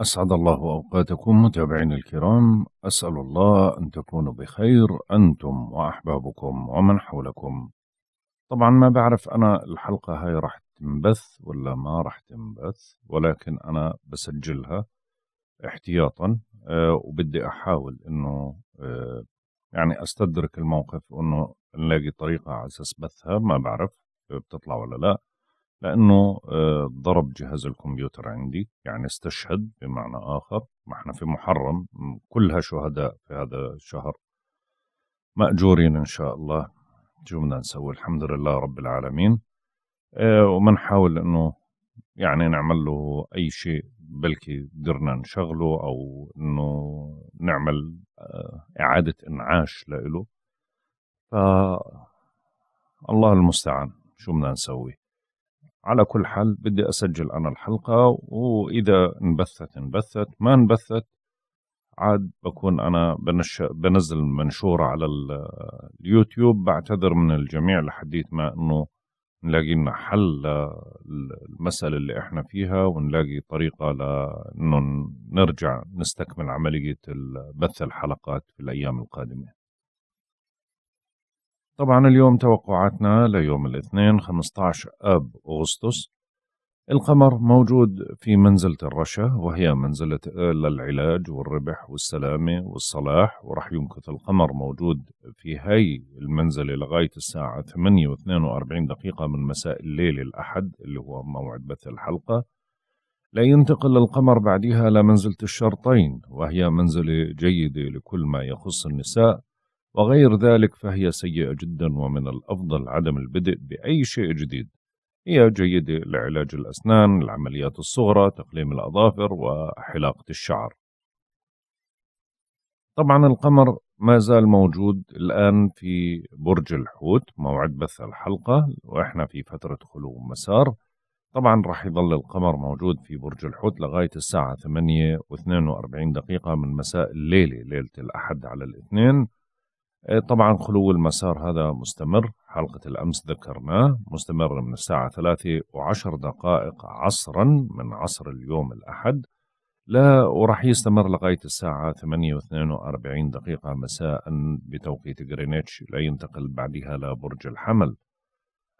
أسعد الله أوقاتكم متابعين الكرام أسأل الله أن تكونوا بخير أنتم وأحبابكم ومن حولكم طبعا ما بعرف أنا الحلقة هاي رح تنبث ولا ما رح تنبث ولكن أنا بسجلها احتياطا أه وبدي أحاول أنه أه يعني أستدرك الموقف وأنه نلاقي طريقة على أساس بثها ما بعرف بتطلع ولا لا لأنه آه، ضرب جهاز الكمبيوتر عندي يعني استشهد بمعنى آخر ما احنا في محرم كلها شهداء في هذا الشهر مأجورين إن شاء الله شو بدنا نسوي الحمد لله رب العالمين اه ومنحاول إنه يعني نعمل له أي شيء بلكي قدرنا نشغله أو إنه نعمل آه، إعادة إنعاش له ف الله المستعان شو بدنا نسوي على كل حال بدي أسجل أنا الحلقة وإذا انبثت انبثت ما انبثت عاد بكون أنا بنش... بنزل منشورة على اليوتيوب بعتذر من الجميع لحديت ما أنه نلاقي لنا حل للمسألة اللي إحنا فيها ونلاقي طريقة لأنه نرجع نستكمل عملية بث الحلقات في الأيام القادمة طبعا اليوم توقعاتنا ليوم الاثنين 15 آب أغسطس القمر موجود في منزلة الرشا وهي منزلة للعلاج والربح والسلامة والصلاح ورح يمكث القمر موجود في هاي المنزلة لغاية الساعة ثمانية و واربعين دقيقة من مساء الليل الأحد اللي هو موعد بث الحلقة لا ينتقل القمر بعدها لمنزلة الشرطين وهي منزلة جيدة لكل ما يخص النساء وغير ذلك فهي سيئة جدا ومن الأفضل عدم البدء بأي شيء جديد هي جيدة لعلاج الأسنان العمليات الصغرى تقليم الأظافر وحلاقة الشعر طبعا القمر ما زال موجود الآن في برج الحوت موعد بث الحلقة وإحنا في فترة خلو مسار طبعا راح يظل القمر موجود في برج الحوت لغاية الساعة 8 و42 دقيقة من مساء الليلة ليلة الأحد على الاثنين إيه، طبعا خلو المسار هذا مستمر حلقة الأمس ذكرناه مستمر من الساعة ثلاثة وعشر دقائق عصرا من عصر اليوم الأحد لا ورح يستمر لغاية الساعة ثمانية واثنين واربعين دقيقة مساء بتوقيت غرينتش لا ينتقل بعدها لبرج الحمل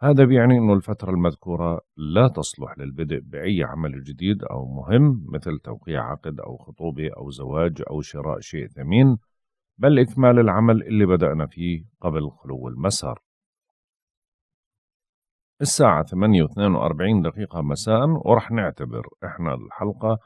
هذا بيعني أن الفترة المذكورة لا تصلح للبدء بأي عمل جديد أو مهم مثل توقيع عقد أو خطوبة أو زواج أو شراء شيء ثمين بل إكمال العمل اللي بدأنا فيه قبل خلو المسار الساعة 8:42 دقيقة مساء ورح نعتبر إحنا الحلقة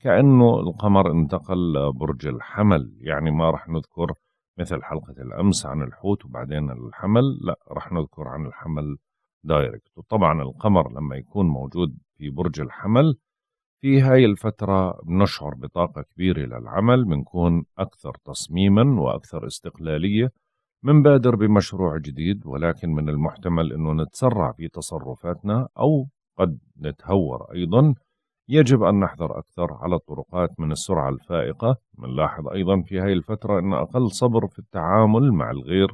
كأنه القمر انتقل لبرج الحمل يعني ما رح نذكر مثل حلقة الأمس عن الحوت وبعدين الحمل لا رح نذكر عن الحمل دايركت وطبعا القمر لما يكون موجود في برج الحمل في هاي الفترة بنشعر بطاقة كبيرة للعمل بنكون أكثر تصميما وأكثر استقلالية منبادر بمشروع جديد ولكن من المحتمل أنه نتسرع في تصرفاتنا أو قد نتهور أيضا يجب أن نحذر أكثر على الطرقات من السرعة الفائقة بنلاحظ أيضا في هاي الفترة أن أقل صبر في التعامل مع الغير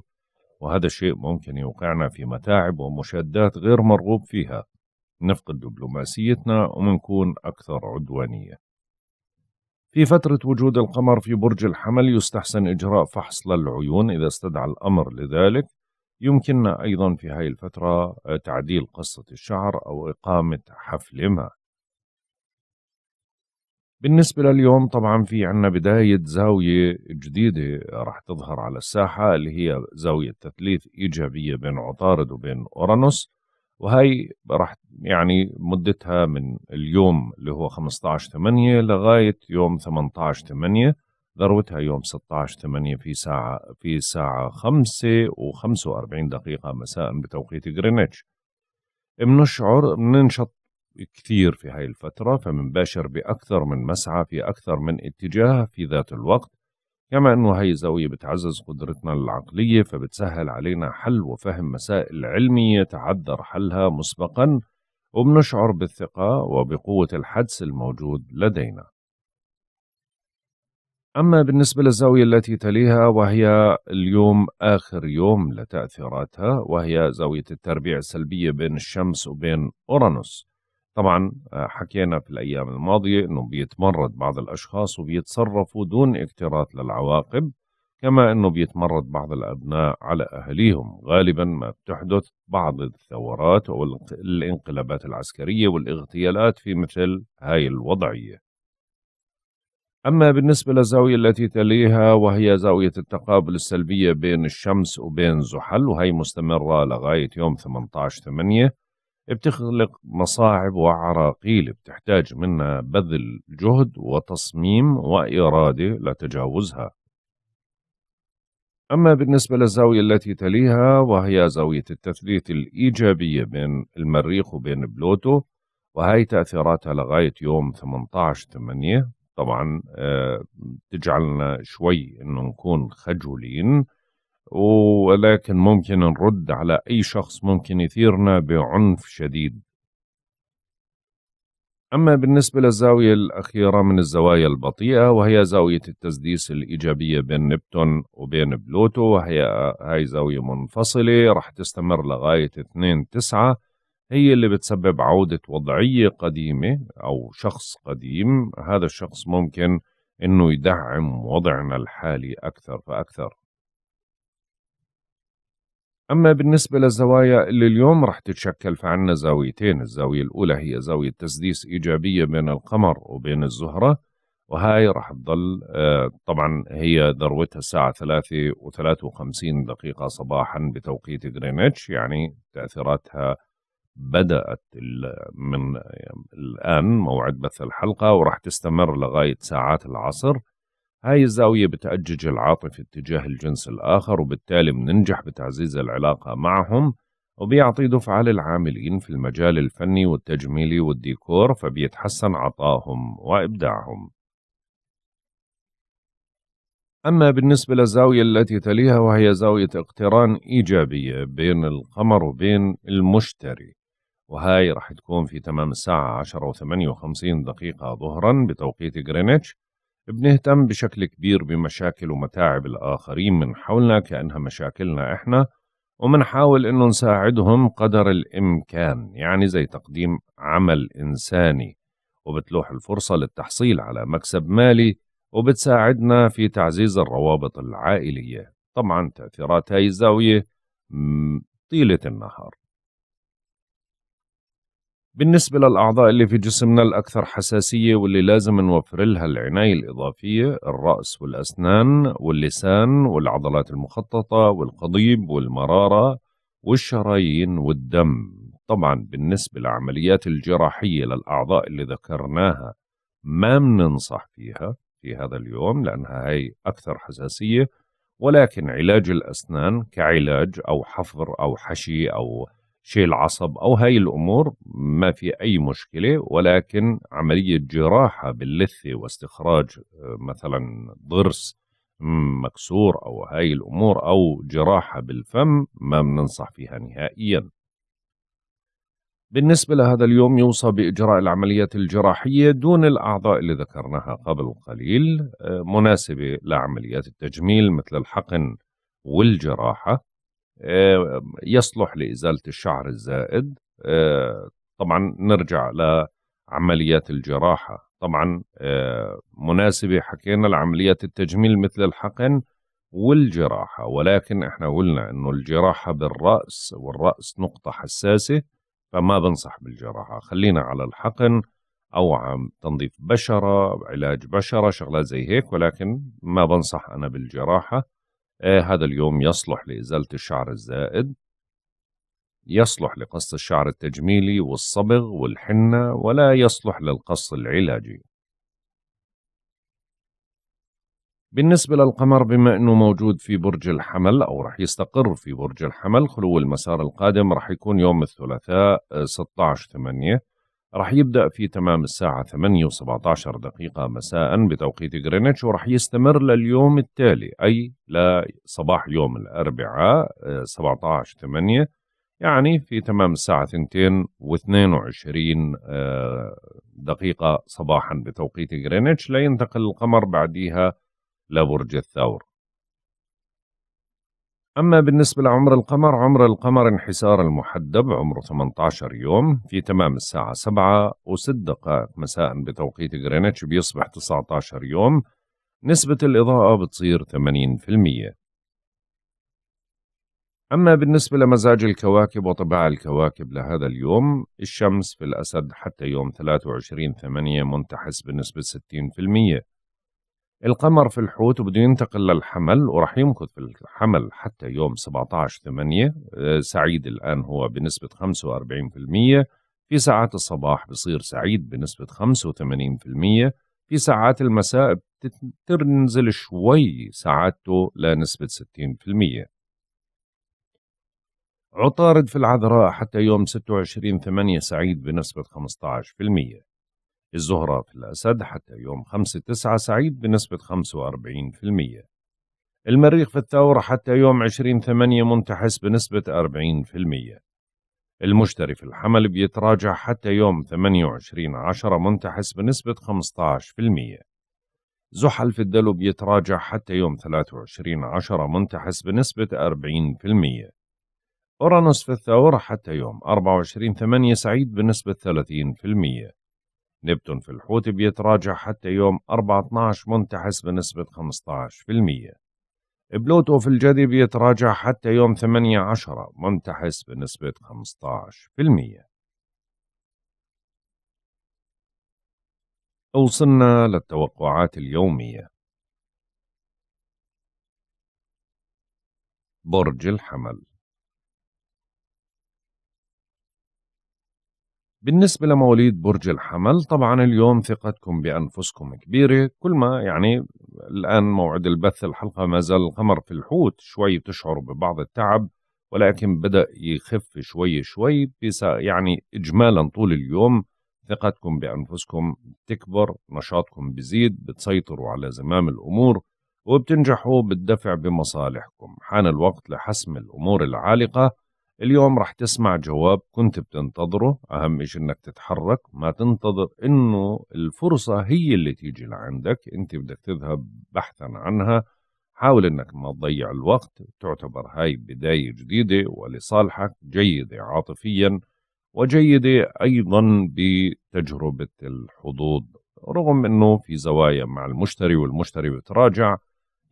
وهذا الشيء ممكن يوقعنا في متاعب ومشادات غير مرغوب فيها نفقد دبلوماسيتنا ومنكون أكثر عدوانية في فترة وجود القمر في برج الحمل يستحسن إجراء فحص للعيون إذا استدعى الأمر لذلك يمكننا أيضا في هاي الفترة تعديل قصة الشعر أو إقامة حفل ما بالنسبة لليوم طبعا في عنا بداية زاوية جديدة راح تظهر على الساحة اللي هي زاوية تثليث إيجابية بين عطارد وبين أورانوس وهي راح يعني مدتها من اليوم اللي هو 15 8 لغايه يوم 18 8 ذروتها يوم 16 8 في ساعه في الساعه 5 و45 دقيقه مساء بتوقيت جرينتش بنشعر بننشط كثير في هاي الفترة فمنباشر بأكثر من مسعى في أكثر من اتجاه في ذات الوقت كما أنه هاي الزاوية بتعزز قدرتنا العقلية فبتسهل علينا حل وفهم مسائل علمية تعذر حلها مسبقا وبنشعر بالثقة وبقوة الحدس الموجود لدينا أما بالنسبة للزاوية التي تليها وهي اليوم آخر يوم لتأثيراتها وهي زاوية التربيع السلبية بين الشمس وبين أورانوس طبعا آه، حكينا في الأيام الماضية أنه بيتمرد بعض الأشخاص وبيتصرفوا دون اكتراث للعواقب كما أنه بيتمرد بعض الأبناء على أهليهم غالبا ما بتحدث بعض الثورات أو الانقلابات العسكرية والاغتيالات في مثل هاي الوضعية أما بالنسبة للزاوية التي تليها وهي زاوية التقابل السلبية بين الشمس وبين زحل وهي مستمرة لغاية يوم 18 8 بتخلق مصاعب وعراقيل بتحتاج منا بذل جهد وتصميم وإرادة لتجاوزها أما بالنسبة للزاوية التي تليها وهي زاوية التثليث الإيجابية بين المريخ وبين بلوتو وهي تأثيراتها لغاية يوم 18/8 طبعا آه، تجعلنا شوي أنه نكون خجولين ولكن ممكن نرد على أي شخص ممكن يثيرنا بعنف شديد أما بالنسبة للزاوية الأخيرة من الزوايا البطيئة وهي زاوية التسديس الإيجابية بين نبتون وبين بلوتو وهي هاي زاوية منفصلة رح تستمر لغاية 2 9 هي اللي بتسبب عودة وضعية قديمة أو شخص قديم هذا الشخص ممكن أنه يدعم وضعنا الحالي أكثر فأكثر أما بالنسبة للزوايا اللي اليوم رح تتشكل فعنا زاويتين الزاوية الأولى هي زاوية تسديس إيجابية بين القمر وبين الزهرة وهاي رح تضل آه، طبعا هي ذروتها الساعة 3 و53 دقيقة صباحا بتوقيت غرينتش يعني تأثيراتها بدأت من الآن موعد بث الحلقة ورح تستمر لغاية ساعات العصر هاي الزاوية بتأجج العاطفة اتجاه الجنس الآخر وبالتالي بننجح بتعزيز العلاقة معهم وبيعطي دفعة للعاملين في المجال الفني والتجميلي والديكور فبيتحسن عطائهم وإبداعهم أما بالنسبة للزاوية التي تليها وهي زاوية اقتران إيجابية بين القمر وبين المشتري وهاي راح تكون في تمام الساعة 10 و58 دقيقة ظهرا بتوقيت غرينتش بنهتم بشكل كبير بمشاكل ومتاعب الآخرين من حولنا كأنها مشاكلنا إحنا ومنحاول إنه نساعدهم قدر الإمكان يعني زي تقديم عمل إنساني وبتلوح الفرصة للتحصيل على مكسب مالي وبتساعدنا في تعزيز الروابط العائلية طبعا تأثيرات هاي الزاوية طيلة النهار بالنسبة للأعضاء اللي في جسمنا الأكثر حساسية واللي لازم نوفر لها العناية الإضافية الرأس والأسنان واللسان والعضلات المخططة والقضيب والمرارة والشرايين والدم طبعا بالنسبة لعمليات الجراحية للأعضاء اللي ذكرناها ما بننصح فيها في هذا اليوم لأنها هي أكثر حساسية ولكن علاج الأسنان كعلاج أو حفر أو حشي أو شيء العصب أو هاي الأمور ما في أي مشكلة ولكن عملية جراحة باللثة واستخراج آه، مثلا ضرس مكسور أو هاي الأمور أو جراحة بالفم ما بننصح فيها نهائياً بالنسبة لهذا اليوم يوصى بإجراء العمليات الجراحية دون الأعضاء اللي ذكرناها قبل قليل آه، مناسبة لعمليات التجميل مثل الحقن والجراحة يصلح لإزالة الشعر الزائد آه، طبعا نرجع لعمليات الجراحة طبعا آه، مناسبة حكينا لعمليات التجميل مثل الحقن والجراحة ولكن احنا قلنا انه الجراحة بالرأس والرأس نقطة حساسة فما بنصح بالجراحة خلينا على الحقن او عم تنظيف بشرة علاج بشرة شغلات زي هيك ولكن ما بنصح انا بالجراحة آه، هذا اليوم يصلح لإزالة الشعر الزائد يصلح لقص الشعر التجميلي والصبغ والحنة ولا يصلح للقص العلاجي بالنسبة للقمر بما أنه موجود في برج الحمل أو رح يستقر في برج الحمل خلو المسار القادم رح يكون يوم الثلاثاء 16 آه، 8 رح يبدأ في تمام الساعة 8 و17 دقيقة مساء بتوقيت غرينتش ورح يستمر لليوم التالي أي لصباح يوم الأربعاء 17 آه، 8 يعني في تمام الساعة 2 و22 آه، دقيقة صباحا بتوقيت غرينتش لينتقل القمر بعديها لبرج الثور أما بالنسبة لعمر القمر عمر القمر انحسار المحدب عمره 18 يوم في تمام الساعة 7 و6 دقائق مساء بتوقيت غرينتش بيصبح 19 يوم نسبة الإضاءة بتصير 80% أما بالنسبة لمزاج الكواكب وطباع الكواكب لهذا اليوم الشمس في الأسد حتى يوم 23 8 منتحس بنسبة 60% القمر في الحوت وبده ينتقل للحمل وراح يمكث في الحمل حتى يوم 17 8 آه، سعيد الآن هو بنسبة 45% في ساعات الصباح بصير سعيد بنسبة 85% في ساعات المساء بتنزل شوي سعادته لنسبة 60% عطارد في العذراء حتى يوم 26 8 سعيد بنسبة الزهرة في الأسد حتى يوم 5/9 سعيد بنسبة 45% المريخ في الثور حتى يوم 20/8 منتحس بنسبة 40% المشتري في الحمل بيتراجع حتى يوم 28/10 منتحس بنسبة 15% زحل في الدلو بيتراجع حتى يوم 23/10 منتحس بنسبة 40% أورانوس في الثور حتى يوم 24/8 سعيد بنسبة 30% نبتون في الحوت بيتراجع حتى يوم 14 منتحس بنسبة 15% بلوتو في الجدي بيتراجع حتى يوم 18 منتحس بنسبة 15% وصلنا للتوقعات اليومية برج الحمل بالنسبة لمواليد برج الحمل طبعا اليوم ثقتكم بأنفسكم كبيرة كل ما يعني الآن موعد البث الحلقة ما زال القمر في الحوت شوي تشعر ببعض التعب ولكن بدأ يخف شوي شوي يعني إجمالا طول اليوم ثقتكم بأنفسكم تكبر نشاطكم بزيد بتسيطروا على زمام الأمور وبتنجحوا بالدفع بمصالحكم حان الوقت لحسم الأمور العالقة اليوم رح تسمع جواب كنت بتنتظره أهم شيء إنك تتحرك ما تنتظر إنه الفرصة هي اللي تيجي لعندك أنت بدك تذهب بحثا عنها حاول إنك ما تضيع الوقت تعتبر هاي بداية جديدة ولصالحك جيدة عاطفيا وجيدة أيضا بتجربة الحظوظ رغم أنه في زوايا مع المشتري والمشتري بتراجع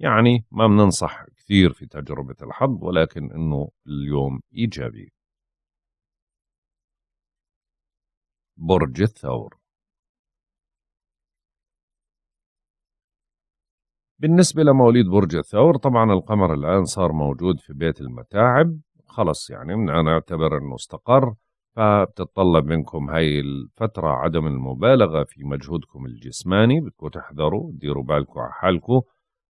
يعني ما بننصح كثير في تجربة الحظ ولكن أنه اليوم إيجابي برج الثور بالنسبة لمواليد برج الثور طبعا القمر الآن صار موجود في بيت المتاعب خلص يعني أنا أعتبر أنه استقر فبتتطلب منكم هاي الفترة عدم المبالغة في مجهودكم الجسماني بدكم تحذروا ديروا بالكم على حالكم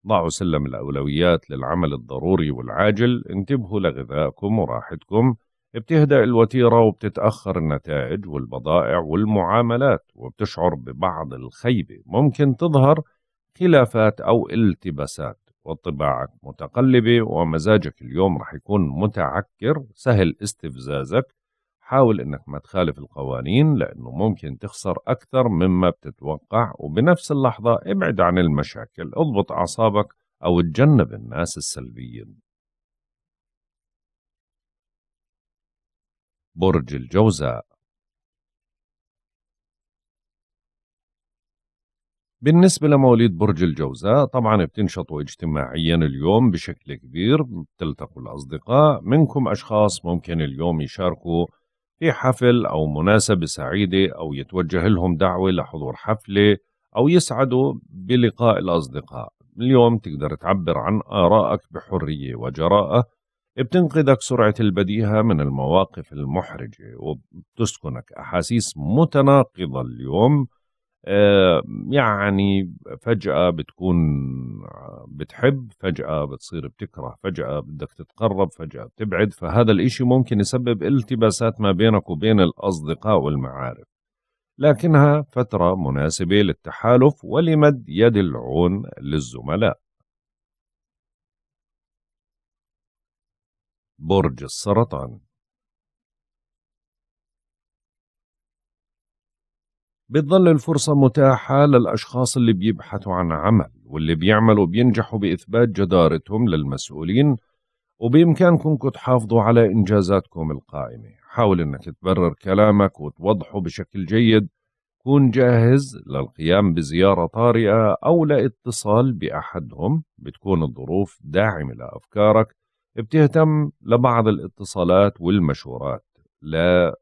ضعوا سلم الأولويات للعمل الضروري والعاجل انتبهوا لغذائكم وراحتكم بتهدأ الوتيرة وبتتأخر النتائج والبضائع والمعاملات وبتشعر ببعض الخيبة ممكن تظهر خلافات أو التباسات وطباعك متقلبة ومزاجك اليوم رح يكون متعكر سهل استفزازك حاول انك ما تخالف القوانين لانه ممكن تخسر اكثر مما بتتوقع وبنفس اللحظه ابعد عن المشاكل اضبط اعصابك او تجنب الناس السلبيين برج الجوزاء بالنسبة لمواليد برج الجوزاء طبعا بتنشطوا اجتماعيا اليوم بشكل كبير بتلتقوا الأصدقاء منكم أشخاص ممكن اليوم يشاركوا في حفل أو مناسبة سعيدة أو يتوجه لهم دعوة لحضور حفلة أو يسعدوا بلقاء الأصدقاء اليوم تقدر تعبر عن آرائك بحرية وجراءة بتنقذك سرعة البديهة من المواقف المحرجة وبتسكنك أحاسيس متناقضة اليوم آه، يعني فجأة بتكون بتحب فجأة بتصير بتكره فجأة بدك تتقرب فجأة بتبعد فهذا الإشي ممكن يسبب التباسات ما بينك وبين الأصدقاء والمعارف لكنها فترة مناسبة للتحالف ولمد يد العون للزملاء برج السرطان بتظل الفرصة متاحة للأشخاص اللي بيبحثوا عن عمل واللي بيعملوا بينجحوا بإثبات جدارتهم للمسؤولين وبإمكانكم تحافظوا على إنجازاتكم القائمة حاول أنك تبرر كلامك وتوضحه بشكل جيد كون جاهز للقيام بزيارة طارئة أو لاتصال بأحدهم بتكون الظروف داعمة لأفكارك بتهتم لبعض الاتصالات والمشورات لا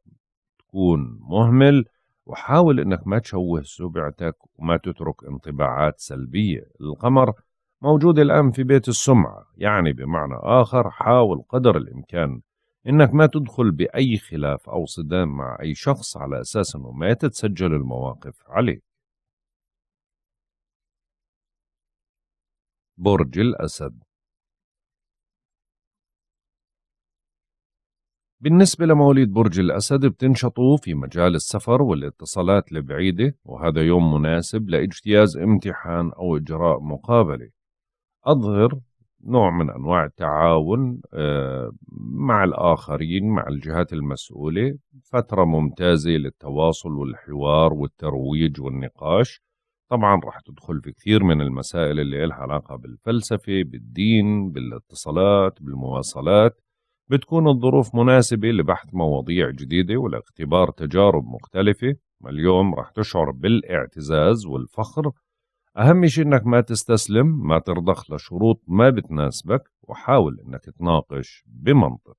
تكون مهمل وحاول أنك ما تشوه سمعتك وما تترك انطباعات سلبية القمر موجود الآن في بيت السمعة يعني بمعنى آخر حاول قدر الإمكان إنك ما تدخل بأي خلاف أو صدام مع أي شخص على أساس أنه ما تتسجل المواقف عليه برج الأسد بالنسبة لمواليد برج الأسد بتنشطوا في مجال السفر والاتصالات البعيدة وهذا يوم مناسب لاجتياز امتحان أو إجراء مقابلة أظهر نوع من أنواع التعاون آه، مع الآخرين مع الجهات المسؤولة فترة ممتازة للتواصل والحوار والترويج والنقاش طبعا راح تدخل في كثير من المسائل اللي لها علاقة بالفلسفة بالدين بالاتصالات بالمواصلات بتكون الظروف مناسبة لبحث مواضيع جديدة ولاختبار تجارب مختلفة اليوم رح تشعر بالاعتزاز والفخر أهم شيء إنك ما تستسلم ما ترضخ لشروط ما بتناسبك وحاول إنك تناقش بمنطق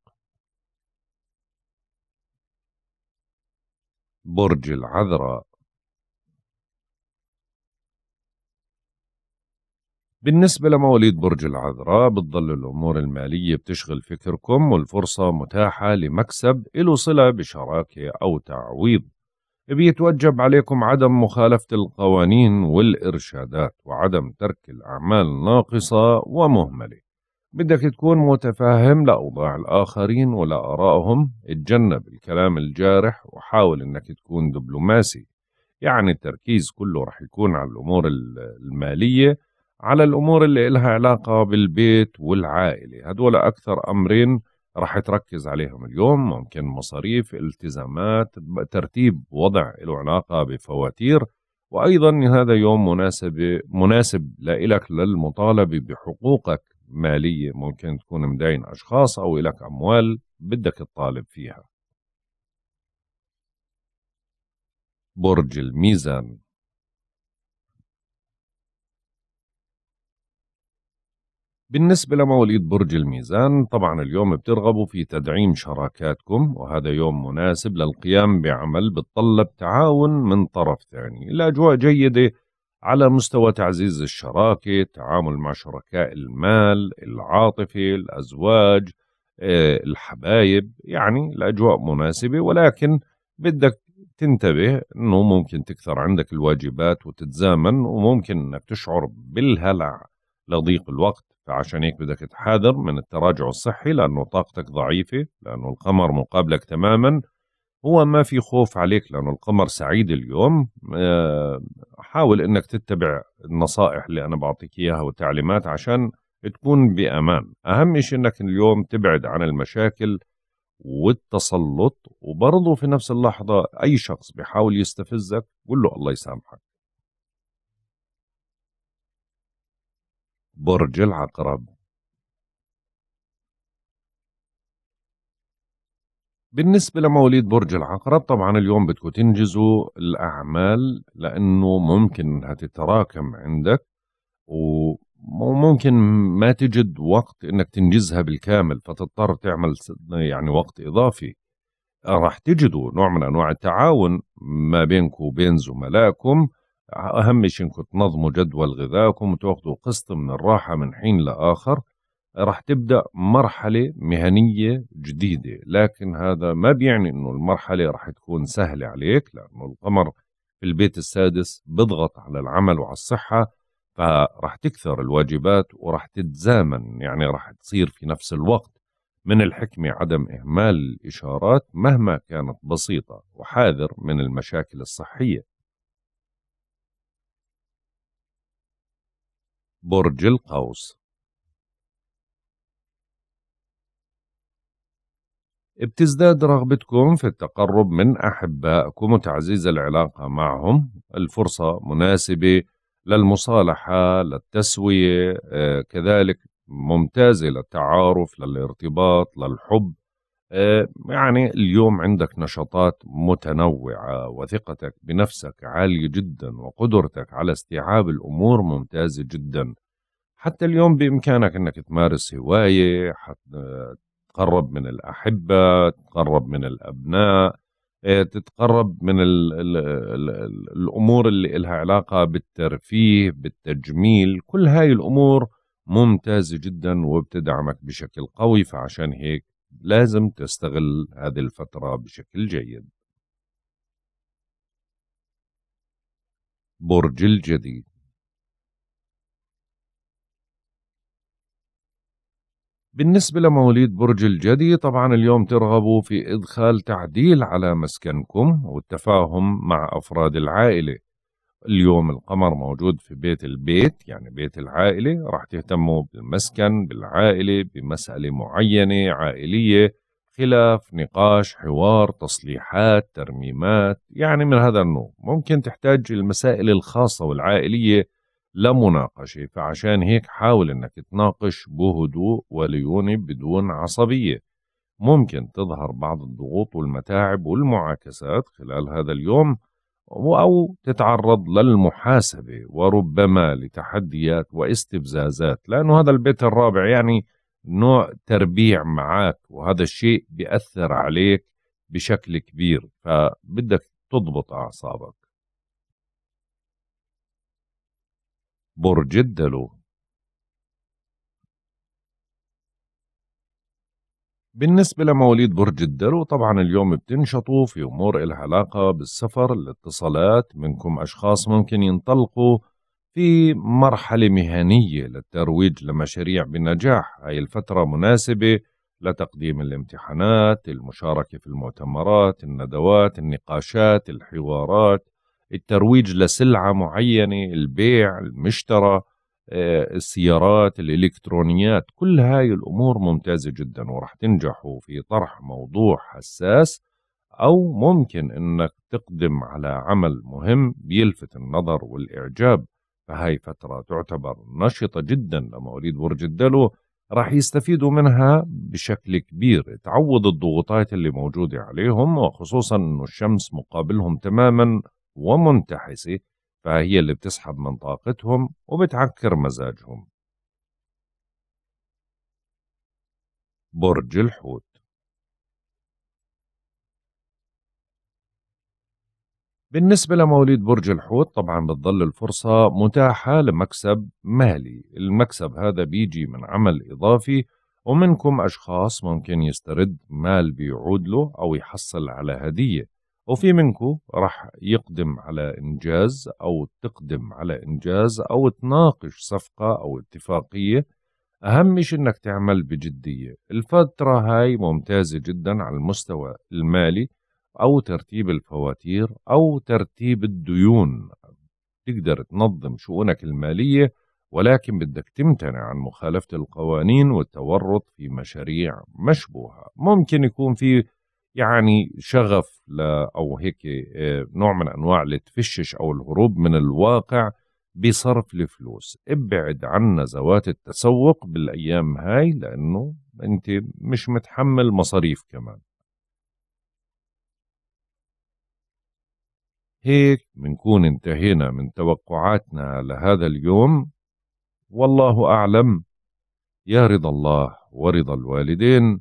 برج العذراء بالنسبة لمواليد برج العذراء بتضل الأمور المالية بتشغل فكركم والفرصة متاحة لمكسب إلو صلة بشراكة أو تعويض بيتوجب عليكم عدم مخالفة القوانين والإرشادات وعدم ترك الأعمال ناقصة ومهملة بدك تكون متفاهم لأوضاع الآخرين ولآرائهم اتجنب الكلام الجارح وحاول أنك تكون دبلوماسي يعني التركيز كله رح يكون على الأمور المالية على الأمور اللي إلها علاقة بالبيت والعائلة هدول أكثر أمرين رح تركز عليهم اليوم ممكن مصاريف التزامات ترتيب وضع له علاقة بفواتير وأيضا هذا يوم مناسب مناسب لإلك للمطالبة بحقوقك مالية ممكن تكون مدين أشخاص أو إلك أموال بدك تطالب فيها برج الميزان بالنسبة لمواليد برج الميزان طبعا اليوم بترغبوا في تدعيم شراكاتكم وهذا يوم مناسب للقيام بعمل بتطلب تعاون من طرف ثاني الأجواء جيدة على مستوى تعزيز الشراكة التعامل مع شركاء المال العاطفة الأزواج آه، الحبايب يعني الأجواء مناسبة ولكن بدك تنتبه أنه ممكن تكثر عندك الواجبات وتتزامن وممكن أنك تشعر بالهلع لضيق الوقت فعشان هيك بدك تحاذر من التراجع الصحي لأنه طاقتك ضعيفة لأنه القمر مقابلك تماما هو ما في خوف عليك لأنه القمر سعيد اليوم آه، حاول أنك تتبع النصائح اللي أنا بعطيك إياها والتعليمات عشان تكون بأمان أهم شيء أنك اليوم تبعد عن المشاكل والتسلط وبرضه في نفس اللحظة أي شخص بيحاول يستفزك قل له الله يسامحك برج العقرب بالنسبة لمواليد برج العقرب طبعا اليوم بدكم تنجزوا الأعمال لأنه ممكن إنها تتراكم عندك وممكن ما تجد وقت إنك تنجزها بالكامل فتضطر تعمل يعني وقت إضافي راح تجدوا نوع من أنواع التعاون ما بينكم وبين زملائكم أهم شيء إنكم تنظموا جدول غذائكم وتاخذوا قسط من الراحة من حين لآخر راح تبدأ مرحلة مهنية جديدة لكن هذا ما بيعني إنه المرحلة راح تكون سهلة عليك لأنه القمر في البيت السادس بضغط على العمل وعلى الصحة فراح تكثر الواجبات وراح تتزامن يعني راح تصير في نفس الوقت من الحكمة عدم إهمال الإشارات مهما كانت بسيطة وحاذر من المشاكل الصحية برج القوس بتزداد رغبتكم في التقرب من أحبائكم وتعزيز العلاقة معهم الفرصة مناسبة للمصالحة للتسوية آه، كذلك ممتازة للتعارف للارتباط للحب آه، يعني اليوم عندك نشاطات متنوعة وثقتك بنفسك عالية جدا وقدرتك على استيعاب الأمور ممتازة جدا حتى اليوم بإمكانك أنك تمارس هواية تقرب من الأحبة تقرب من الأبناء آه، تتقرب من الـ الـ الـ الـ الأمور اللي إلها علاقة بالترفيه بالتجميل كل هاي الأمور ممتازة جدا وبتدعمك بشكل قوي فعشان هيك لازم تستغل هذه الفترة بشكل جيد برج الجدي بالنسبة لمواليد برج الجدي طبعا اليوم ترغبوا في إدخال تعديل على مسكنكم والتفاهم مع أفراد العائلة اليوم القمر موجود في بيت البيت يعني بيت العائلة راح تهتموا بالمسكن بالعائلة بمسألة معينة عائلية خلاف نقاش حوار تصليحات ترميمات يعني من هذا النوع ممكن تحتاج المسائل الخاصة والعائلية لمناقشة فعشان هيك حاول انك تناقش بهدوء وليونة بدون عصبية ممكن تظهر بعض الضغوط والمتاعب والمعاكسات خلال هذا اليوم أو تتعرض للمحاسبة وربما لتحديات واستفزازات لأنه هذا البيت الرابع يعني نوع تربيع معك وهذا الشيء بيأثر عليك بشكل كبير فبدك تضبط أعصابك برج الدلو بالنسبة لمواليد برج الدلو طبعا اليوم بتنشطوا في أمور إلها علاقة بالسفر الاتصالات منكم أشخاص ممكن ينطلقوا في مرحلة مهنية للترويج لمشاريع بنجاح هاي الفترة مناسبة لتقديم الامتحانات المشاركة في المؤتمرات الندوات النقاشات الحوارات الترويج لسلعة معينة البيع المشترى آه، السيارات الإلكترونيات كل هاي الأمور ممتازة جدا ورح تنجحوا في طرح موضوع حساس أو ممكن أنك تقدم على عمل مهم بيلفت النظر والإعجاب فهاي فترة تعتبر نشطة جدا لمواليد برج الدلو راح يستفيدوا منها بشكل كبير تعوض الضغوطات اللي موجودة عليهم وخصوصا أنه الشمس مقابلهم تماما ومنتحسة فهي اللي بتسحب من طاقتهم وبتعكر مزاجهم برج الحوت بالنسبة لمواليد برج الحوت طبعا بتظل الفرصة متاحة لمكسب مالي المكسب هذا بيجي من عمل إضافي ومنكم أشخاص ممكن يسترد مال بيعود له أو يحصل على هدية وفي منكم راح يقدم على إنجاز أو تقدم على إنجاز أو تناقش صفقة أو اتفاقية أهم شيء إنك تعمل بجدية الفترة هاي ممتازة جدا على المستوى المالي أو ترتيب الفواتير أو ترتيب الديون تقدر تنظم شؤونك المالية ولكن بدك تمتنع عن مخالفة القوانين والتورط في مشاريع مشبوهة ممكن يكون في يعني شغف او هيك آه، نوع من انواع التفشش او الهروب من الواقع بصرف الفلوس ابعد عنا زوات التسوق بالايام هاي لانه انت مش متحمل مصاريف كمان هيك بنكون انتهينا من توقعاتنا لهذا اليوم والله اعلم يا رضا الله ورضا الوالدين